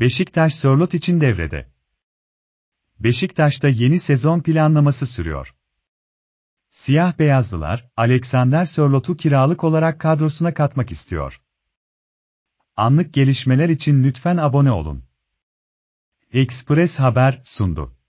Beşiktaş Sörlot için devrede. Beşiktaş'ta yeni sezon planlaması sürüyor. Siyah beyazlılar, Alexander Sörlot'u kiralık olarak kadrosuna katmak istiyor. Anlık gelişmeler için lütfen abone olun. Express Haber sundu.